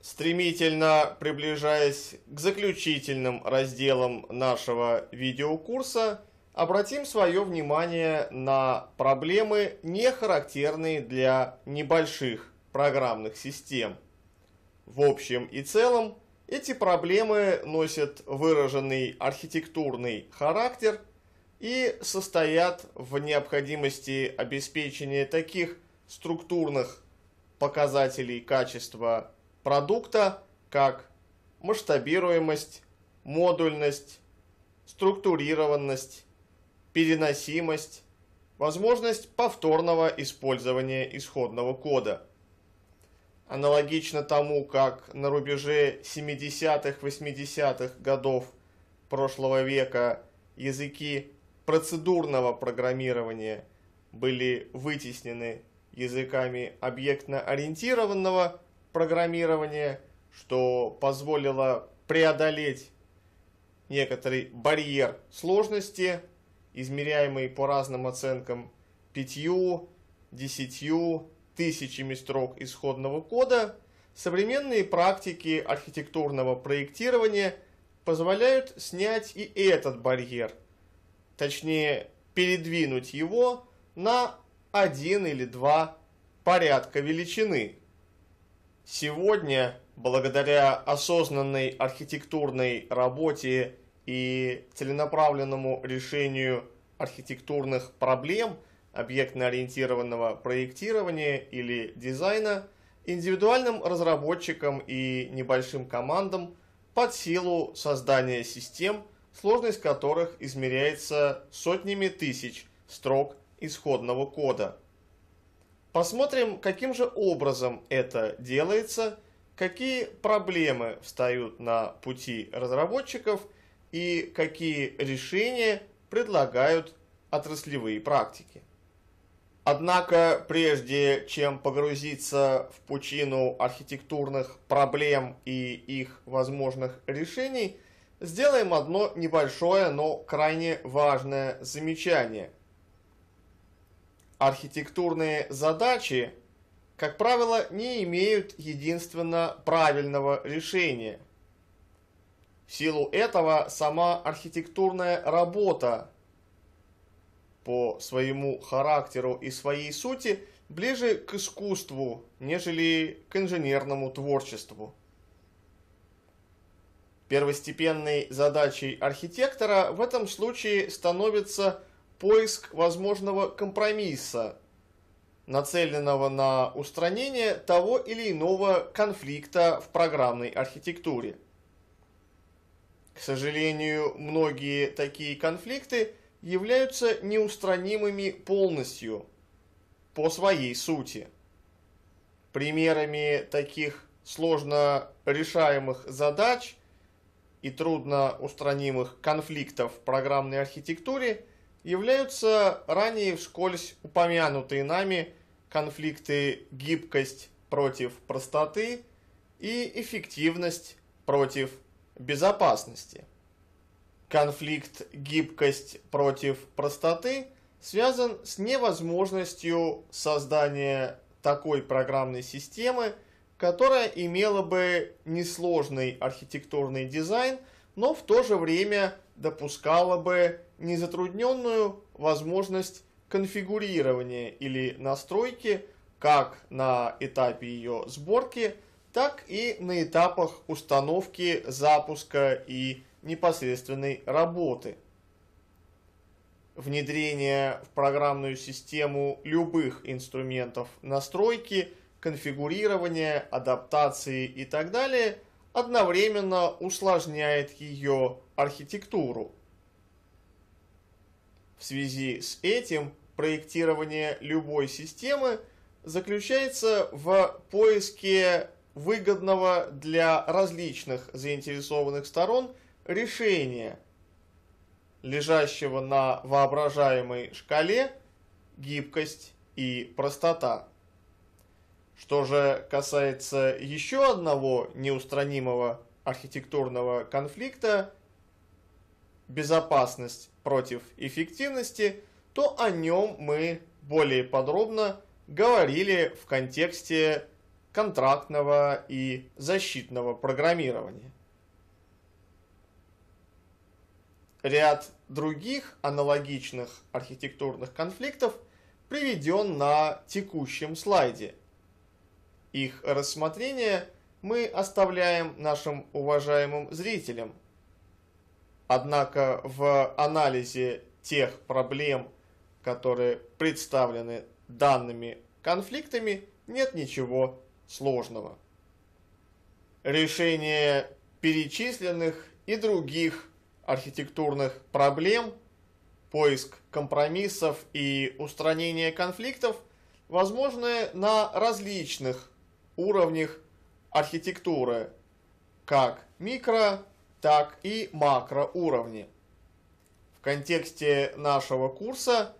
Стремительно приближаясь к заключительным разделам нашего видеокурса, обратим свое внимание на проблемы, не характерные для небольших программных систем. В общем и целом, эти проблемы носят выраженный архитектурный характер и состоят в необходимости обеспечения таких структурных показателей качества продукта как масштабируемость, модульность, структурированность, переносимость, возможность повторного использования исходного кода. Аналогично тому, как на рубеже 70-80-х годов прошлого века языки процедурного программирования были вытеснены языками объектно-ориентированного программирования, что позволило преодолеть некоторый барьер сложности, измеряемый по разным оценкам пятью, десятью тысячами строк исходного кода, современные практики архитектурного проектирования позволяют снять и этот барьер, точнее передвинуть его на один или два порядка величины. Сегодня, благодаря осознанной архитектурной работе и целенаправленному решению архитектурных проблем объектно-ориентированного проектирования или дизайна, индивидуальным разработчикам и небольшим командам под силу создания систем, сложность которых измеряется сотнями тысяч строк исходного кода – Посмотрим, каким же образом это делается, какие проблемы встают на пути разработчиков и какие решения предлагают отраслевые практики. Однако, прежде чем погрузиться в пучину архитектурных проблем и их возможных решений, сделаем одно небольшое, но крайне важное замечание – Архитектурные задачи, как правило, не имеют единственно правильного решения. В силу этого сама архитектурная работа по своему характеру и своей сути ближе к искусству, нежели к инженерному творчеству. Первостепенной задачей архитектора в этом случае становится поиск возможного компромисса, нацеленного на устранение того или иного конфликта в программной архитектуре. К сожалению, многие такие конфликты являются неустранимыми полностью по своей сути. Примерами таких сложно решаемых задач и трудно устранимых конфликтов в программной архитектуре – являются ранее вскользь упомянутые нами конфликты гибкость против простоты и эффективность против безопасности. Конфликт гибкость против простоты связан с невозможностью создания такой программной системы, которая имела бы несложный архитектурный дизайн, но в то же время допускала бы незатрудненную возможность конфигурирования или настройки как на этапе ее сборки, так и на этапах установки, запуска и непосредственной работы. Внедрение в программную систему любых инструментов настройки, конфигурирования, адаптации и так далее одновременно усложняет ее архитектуру. В связи с этим проектирование любой системы заключается в поиске выгодного для различных заинтересованных сторон решения, лежащего на воображаемой шкале гибкость и простота. Что же касается еще одного неустранимого архитектурного конфликта «Безопасность против эффективности», то о нем мы более подробно говорили в контексте контрактного и защитного программирования. Ряд других аналогичных архитектурных конфликтов приведен на текущем слайде. Их рассмотрение мы оставляем нашим уважаемым зрителям Однако в анализе тех проблем, которые представлены данными конфликтами, нет ничего сложного. Решение перечисленных и других архитектурных проблем, поиск компромиссов и устранение конфликтов возможны на различных уровнях архитектуры, как микро, так и макроуровни. В контексте нашего курса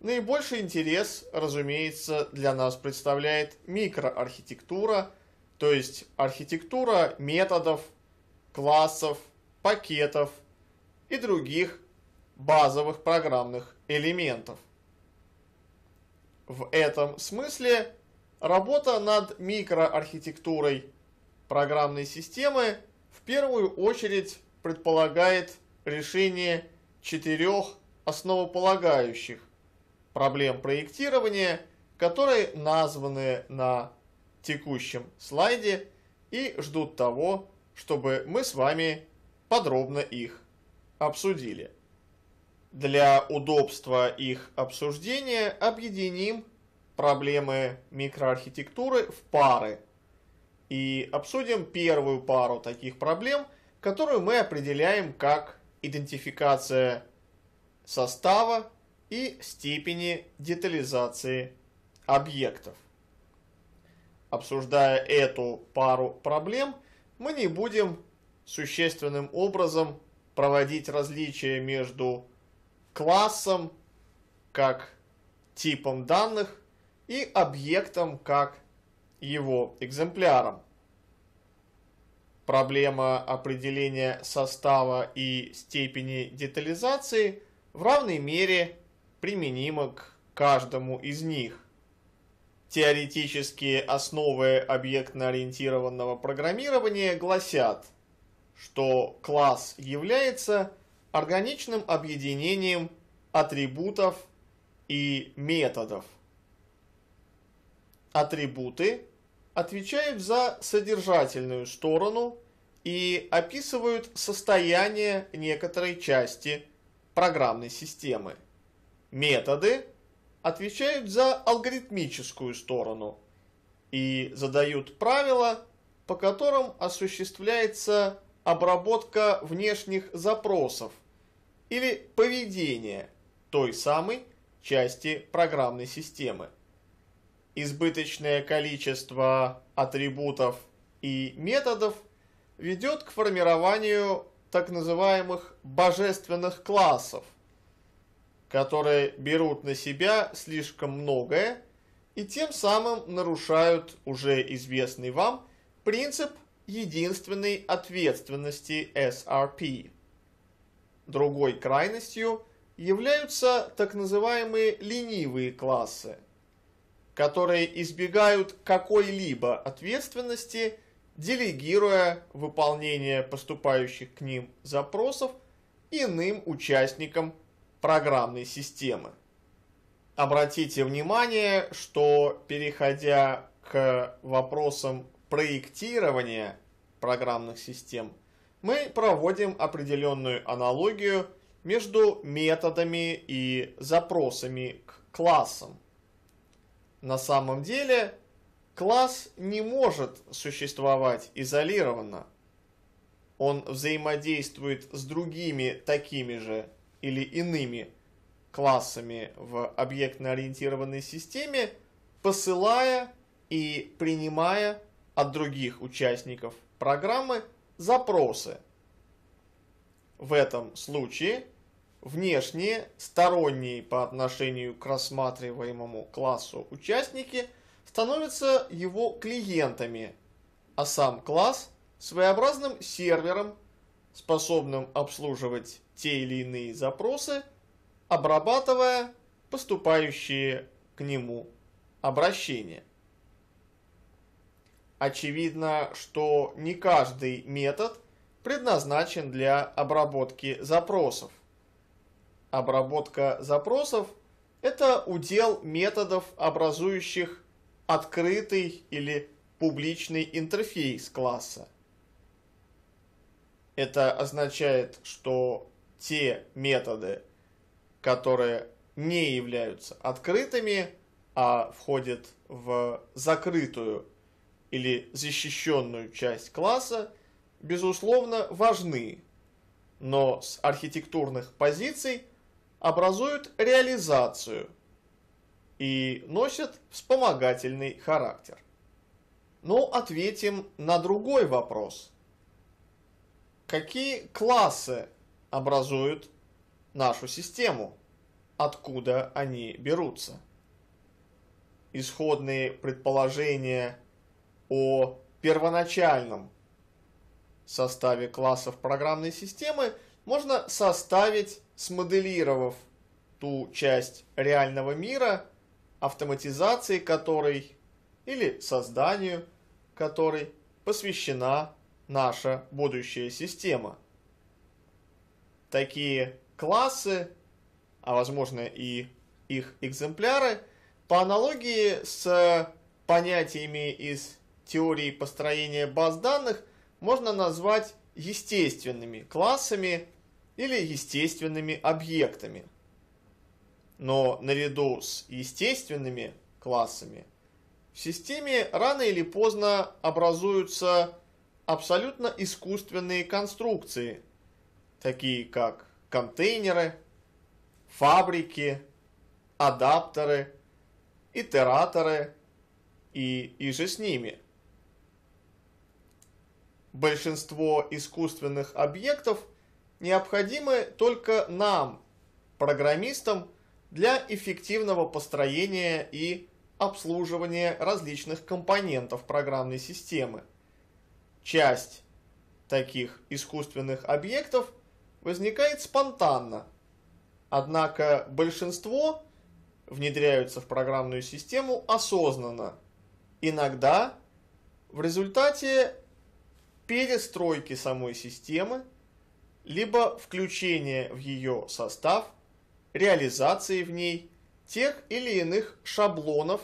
наибольший интерес, разумеется, для нас представляет микроархитектура, то есть архитектура методов, классов, пакетов и других базовых программных элементов. В этом смысле работа над микроархитектурой программной системы первую очередь предполагает решение четырех основополагающих проблем проектирования, которые названы на текущем слайде и ждут того, чтобы мы с вами подробно их обсудили. Для удобства их обсуждения объединим проблемы микроархитектуры в пары – и обсудим первую пару таких проблем, которую мы определяем как идентификация состава и степени детализации объектов. Обсуждая эту пару проблем, мы не будем существенным образом проводить различия между классом как типом данных и объектом как его экземплярам. Проблема определения состава и степени детализации в равной мере применима к каждому из них. Теоретические основы объектно-ориентированного программирования гласят, что класс является органичным объединением атрибутов и методов. Атрибуты отвечают за содержательную сторону и описывают состояние некоторой части программной системы. Методы отвечают за алгоритмическую сторону и задают правила, по которым осуществляется обработка внешних запросов или поведение той самой части программной системы избыточное количество атрибутов и методов ведет к формированию так называемых божественных классов, которые берут на себя слишком многое и тем самым нарушают уже известный вам принцип единственной ответственности SRP. Другой крайностью являются так называемые ленивые классы – которые избегают какой-либо ответственности, делегируя выполнение поступающих к ним запросов иным участникам программной системы. Обратите внимание, что переходя к вопросам проектирования программных систем, мы проводим определенную аналогию между методами и запросами к классам на самом деле класс не может существовать изолированно. Он взаимодействует с другими такими же или иными классами в объектно-ориентированной системе, посылая и принимая от других участников программы запросы. В этом случае Внешние, сторонние по отношению к рассматриваемому классу участники становятся его клиентами, а сам класс – своеобразным сервером, способным обслуживать те или иные запросы, обрабатывая поступающие к нему обращения. Очевидно, что не каждый метод предназначен для обработки запросов – Обработка запросов – это удел методов, образующих открытый или публичный интерфейс класса. Это означает, что те методы, которые не являются открытыми, а входят в закрытую или защищенную часть класса, безусловно, важны, но с архитектурных позиций – образуют реализацию и носят вспомогательный характер. Но ну, ответим на другой вопрос. Какие классы образуют нашу систему? Откуда они берутся? Исходные предположения о первоначальном составе классов программной системы можно составить смоделировав ту часть реального мира, автоматизации которой или созданию которой посвящена наша будущая система. Такие классы, а возможно и их экземпляры, по аналогии с понятиями из теории построения баз данных, можно назвать естественными классами или естественными объектами. Но наряду с естественными классами в системе рано или поздно образуются абсолютно искусственные конструкции, такие как контейнеры, фабрики, адаптеры, итераторы и, и же с ними. Большинство искусственных объектов – необходимы только нам, программистам, для эффективного построения и обслуживания различных компонентов программной системы. Часть таких искусственных объектов возникает спонтанно, однако большинство внедряются в программную систему осознанно, иногда в результате перестройки самой системы, либо включение в ее состав, реализации в ней тех или иных шаблонов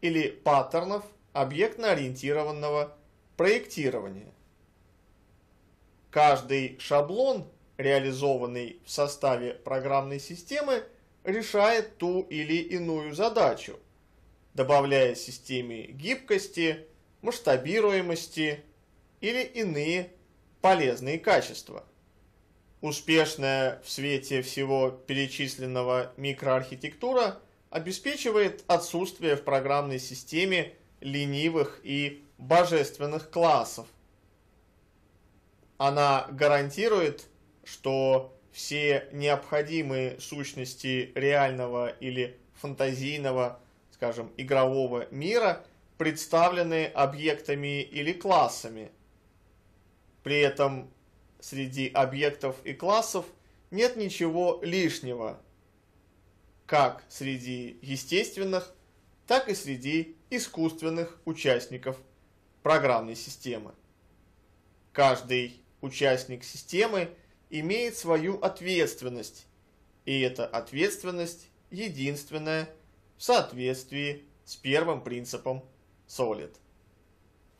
или паттернов объектно-ориентированного проектирования. Каждый шаблон, реализованный в составе программной системы, решает ту или иную задачу, добавляя системе гибкости, масштабируемости или иные полезные качества успешная в свете всего перечисленного микроархитектура обеспечивает отсутствие в программной системе ленивых и божественных классов. Она гарантирует, что все необходимые сущности реального или фантазийного, скажем, игрового мира представлены объектами или классами. При этом среди объектов и классов нет ничего лишнего, как среди естественных, так и среди искусственных участников программной системы. Каждый участник системы имеет свою ответственность, и эта ответственность единственная в соответствии с первым принципом Solid.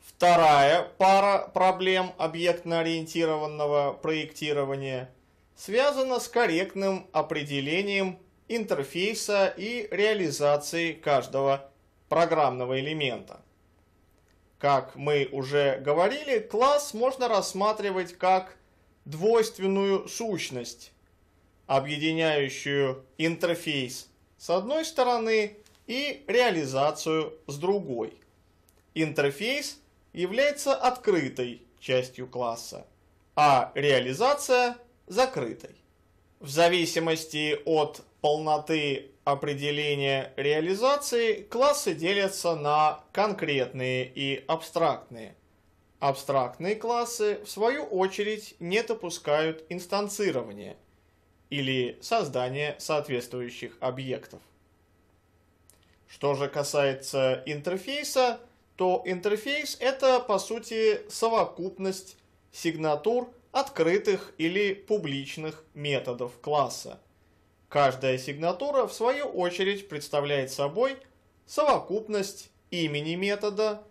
Вторая пара проблем объектно-ориентированного проектирования связана с корректным определением интерфейса и реализацией каждого программного элемента. Как мы уже говорили, класс можно рассматривать как двойственную сущность, объединяющую интерфейс с одной стороны и реализацию с другой. Интерфейс – является открытой частью класса, а реализация – закрытой. В зависимости от полноты определения реализации классы делятся на конкретные и абстрактные. Абстрактные классы, в свою очередь, не допускают инстанцирования или создания соответствующих объектов. Что же касается интерфейса – то интерфейс это по сути совокупность сигнатур открытых или публичных методов класса. Каждая сигнатура в свою очередь представляет собой совокупность имени метода,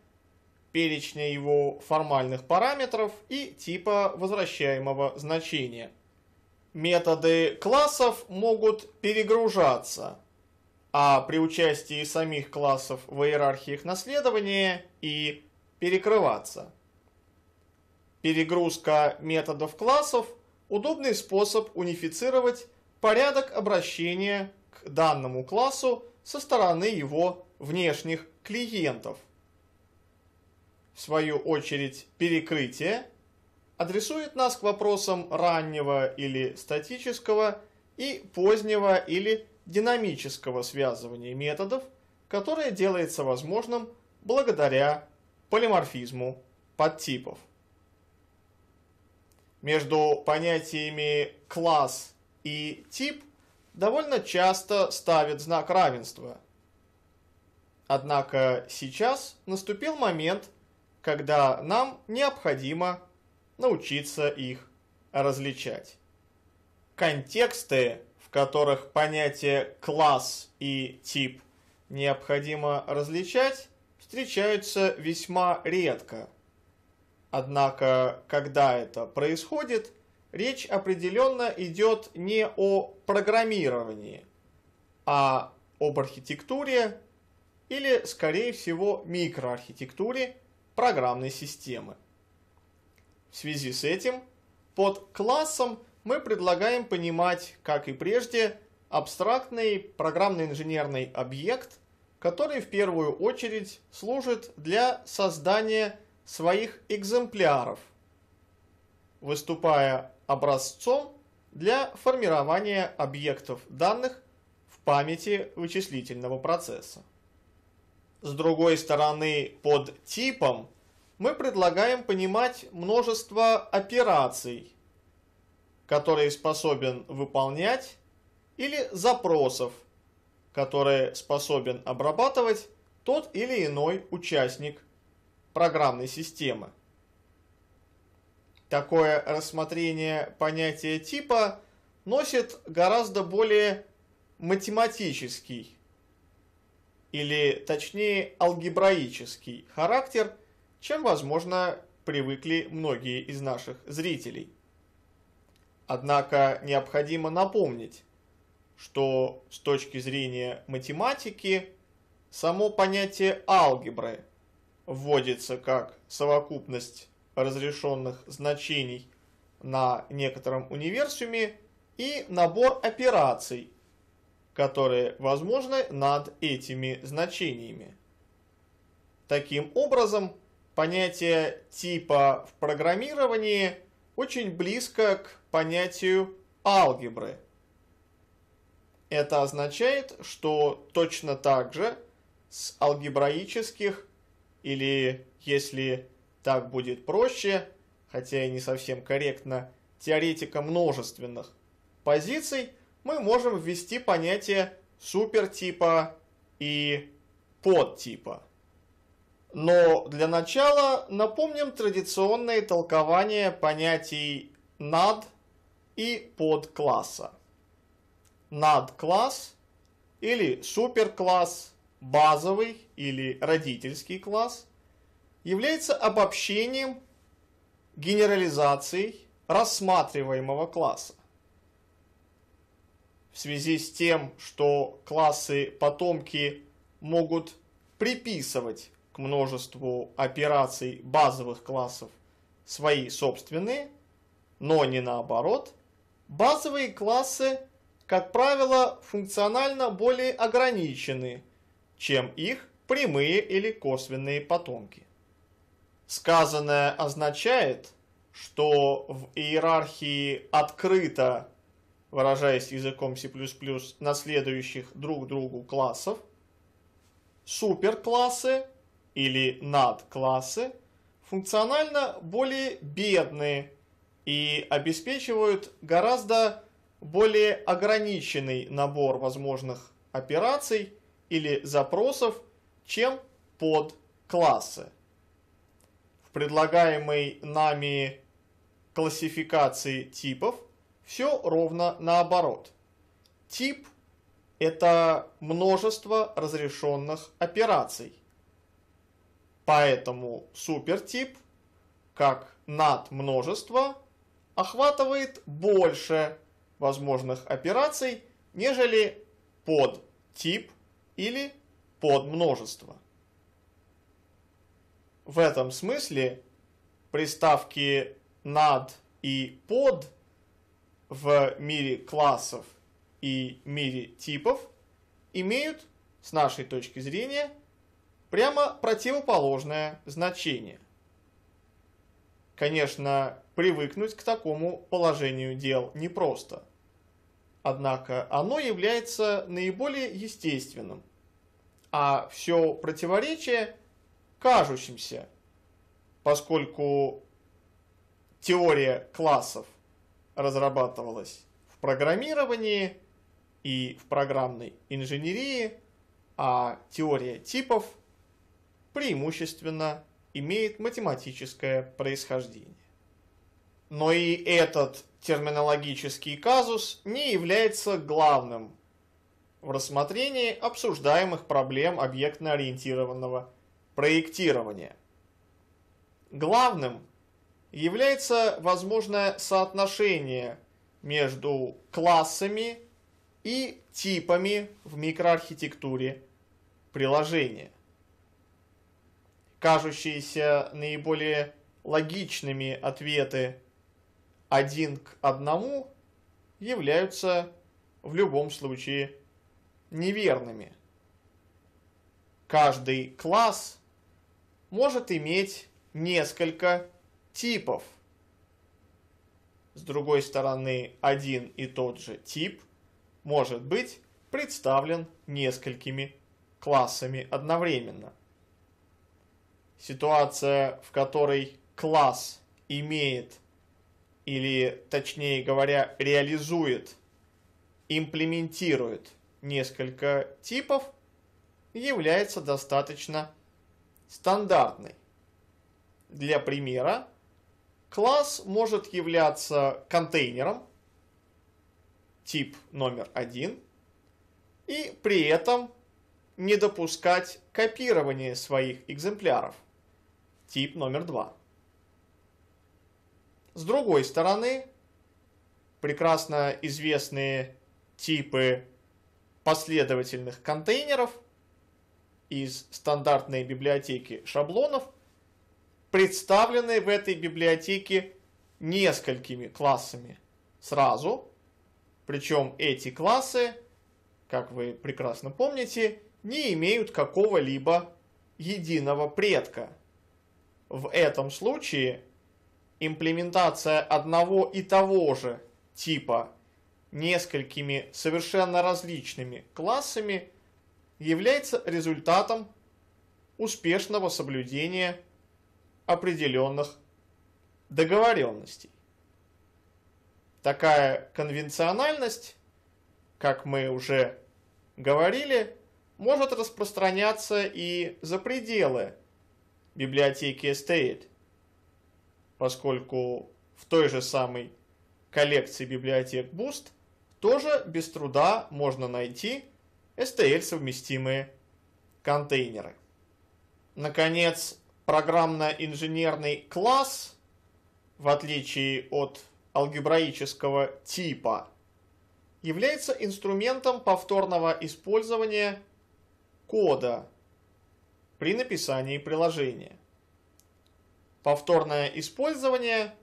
перечня его формальных параметров и типа возвращаемого значения. Методы классов могут перегружаться, а при участии самих классов в иерархии их наследования и перекрываться. Перегрузка методов классов – удобный способ унифицировать порядок обращения к данному классу со стороны его внешних клиентов. В свою очередь, перекрытие адресует нас к вопросам раннего или статического и позднего или динамического связывания методов, которое делается возможным благодаря полиморфизму подтипов. Между понятиями «класс» и «тип» довольно часто ставят знак равенства. Однако сейчас наступил момент, когда нам необходимо научиться их различать. Контексты в которых понятие класс и тип необходимо различать, встречаются весьма редко. Однако, когда это происходит, речь определенно идет не о программировании, а об архитектуре или, скорее всего, микроархитектуре программной системы. В связи с этим под классом мы предлагаем понимать, как и прежде, абстрактный программно-инженерный объект, который в первую очередь служит для создания своих экземпляров, выступая образцом для формирования объектов данных в памяти вычислительного процесса. С другой стороны, под типом мы предлагаем понимать множество операций, которые способен выполнять, или запросов, которые способен обрабатывать тот или иной участник программной системы. Такое рассмотрение понятия типа носит гораздо более математический или точнее алгебраический характер, чем, возможно, привыкли многие из наших зрителей. Однако необходимо напомнить, что с точки зрения математики само понятие алгебры вводится как совокупность разрешенных значений на некотором универсуме и набор операций, которые возможны над этими значениями. Таким образом, понятие типа в программировании – очень близко к понятию алгебры. Это означает, что точно так же с алгебраических, или если так будет проще, хотя и не совсем корректно, теоретика множественных позиций, мы можем ввести понятие супертипа и подтипа. Но для начала напомним традиционные толкования понятий над и под подкласса. Надкласс или суперкласс, базовый или родительский класс является обобщением, генерализацией рассматриваемого класса. В связи с тем, что классы потомки могут приписывать множеству операций базовых классов свои собственные, но не наоборот. Базовые классы, как правило, функционально более ограничены, чем их прямые или косвенные потомки. Сказанное означает, что в иерархии открыто, выражаясь языком C++, наследующих друг другу классов, суперклассы или классы функционально более бедные и обеспечивают гораздо более ограниченный набор возможных операций или запросов, чем под классы. В предлагаемой нами классификации типов все ровно наоборот. Тип – это множество разрешенных операций – Поэтому супертип, как над множество охватывает больше возможных операций, нежели подтип или под множество. В этом смысле приставки «над» и «под» в мире классов и мире типов имеют, с нашей точки зрения, прямо противоположное значение. Конечно, привыкнуть к такому положению дел непросто. Однако оно является наиболее естественным, а все противоречие кажущимся, поскольку теория классов разрабатывалась в программировании и в программной инженерии, а теория типов преимущественно имеет математическое происхождение. Но и этот терминологический казус не является главным в рассмотрении обсуждаемых проблем объектно-ориентированного проектирования. Главным является возможное соотношение между классами и типами в микроархитектуре приложения кажущиеся наиболее логичными ответы один к одному являются в любом случае неверными. Каждый класс может иметь несколько типов. С другой стороны, один и тот же тип может быть представлен несколькими классами одновременно ситуация, в которой класс имеет, или точнее говоря, реализует, имплементирует несколько типов, является достаточно стандартной. Для примера, класс может являться контейнером, тип номер один, и при этом не допускать копирования своих экземпляров – тип номер два. С другой стороны, прекрасно известные типы последовательных контейнеров из стандартной библиотеки шаблонов представлены в этой библиотеке несколькими классами сразу. Причем эти классы, как вы прекрасно помните, не имеют какого-либо единого предка. В этом случае имплементация одного и того же типа несколькими совершенно различными классами является результатом успешного соблюдения определенных договоренностей. Такая конвенциональность, как мы уже говорили, может распространяться и за пределы библиотеки Estate, поскольку в той же самой коллекции библиотек Boost тоже без труда можно найти STL совместимые контейнеры. Наконец, программно-инженерный класс, в отличие от алгебраического типа, является инструментом повторного использования кода при написании приложения. Повторное использование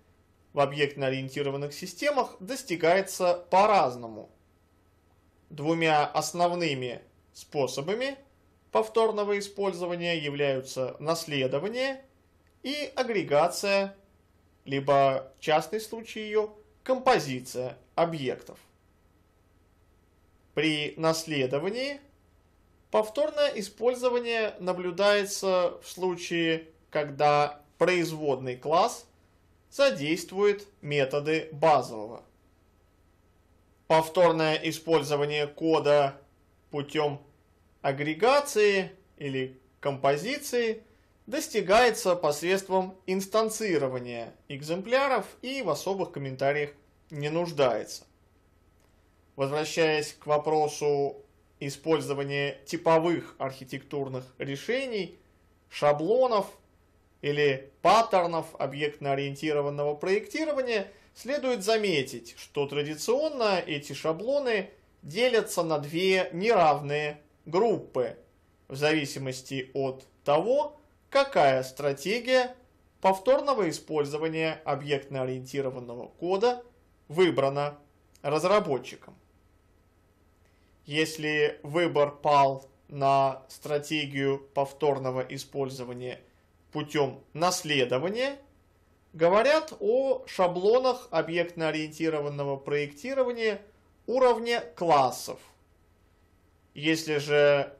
в объектно-ориентированных системах достигается по-разному. Двумя основными способами повторного использования являются наследование и агрегация, либо частный случай ее композиция объектов. При наследовании – Повторное использование наблюдается в случае, когда производный класс задействует методы базового. Повторное использование кода путем агрегации или композиции достигается посредством инстанцирования экземпляров и в особых комментариях не нуждается. Возвращаясь к вопросу использование типовых архитектурных решений, шаблонов или паттернов объектно-ориентированного проектирования, следует заметить, что традиционно эти шаблоны делятся на две неравные группы в зависимости от того, какая стратегия повторного использования объектно-ориентированного кода выбрана разработчиком если выбор пал на стратегию повторного использования путем наследования, говорят о шаблонах объектно-ориентированного проектирования уровня классов. Если же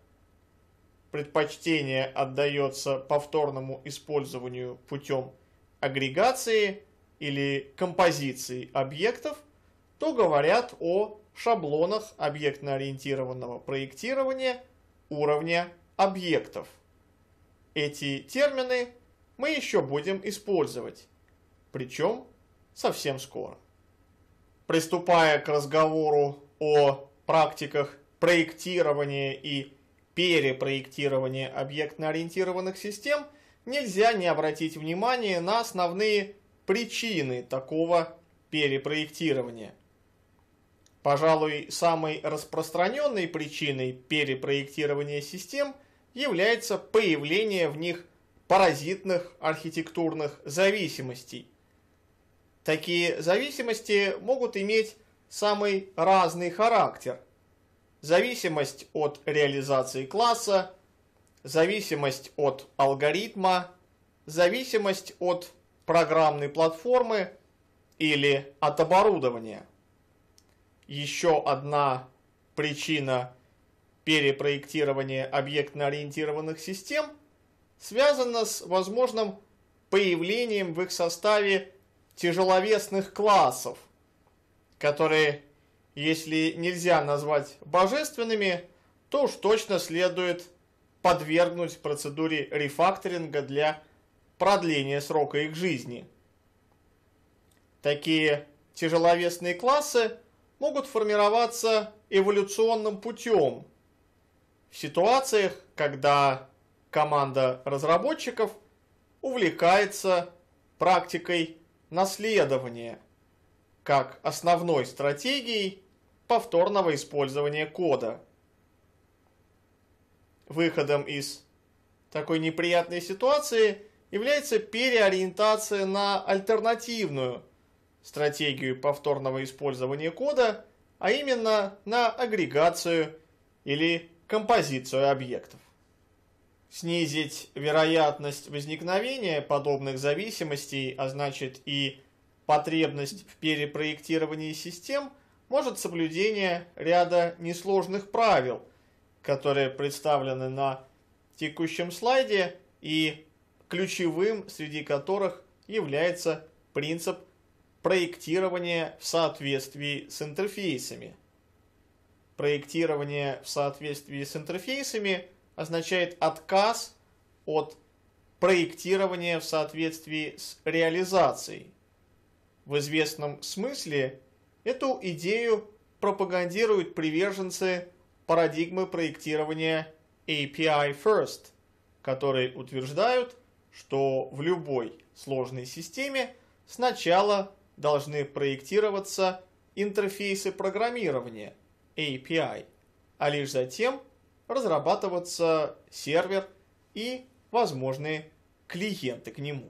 предпочтение отдается повторному использованию путем агрегации или композиции объектов, то говорят о шаблонах объектно-ориентированного проектирования уровня объектов. Эти термины мы еще будем использовать, причем совсем скоро. Приступая к разговору о практиках проектирования и перепроектирования объектно-ориентированных систем, нельзя не обратить внимание на основные причины такого перепроектирования – Пожалуй, самой распространенной причиной перепроектирования систем является появление в них паразитных архитектурных зависимостей. Такие зависимости могут иметь самый разный характер. Зависимость от реализации класса, зависимость от алгоритма, зависимость от программной платформы или от оборудования – еще одна причина перепроектирования объектно-ориентированных систем связана с возможным появлением в их составе тяжеловесных классов, которые, если нельзя назвать божественными, то уж точно следует подвергнуть процедуре рефакторинга для продления срока их жизни. Такие тяжеловесные классы – могут формироваться эволюционным путем в ситуациях, когда команда разработчиков увлекается практикой наследования как основной стратегией повторного использования кода. Выходом из такой неприятной ситуации является переориентация на альтернативную – стратегию повторного использования кода, а именно на агрегацию или композицию объектов. Снизить вероятность возникновения подобных зависимостей, а значит и потребность в перепроектировании систем, может соблюдение ряда несложных правил, которые представлены на текущем слайде и ключевым среди которых является принцип проектирование в соответствии с интерфейсами. Проектирование в соответствии с интерфейсами означает отказ от проектирования в соответствии с реализацией. В известном смысле эту идею пропагандируют приверженцы парадигмы проектирования API First, которые утверждают, что в любой сложной системе сначала должны проектироваться интерфейсы программирования API, а лишь затем разрабатываться сервер и возможные клиенты к нему.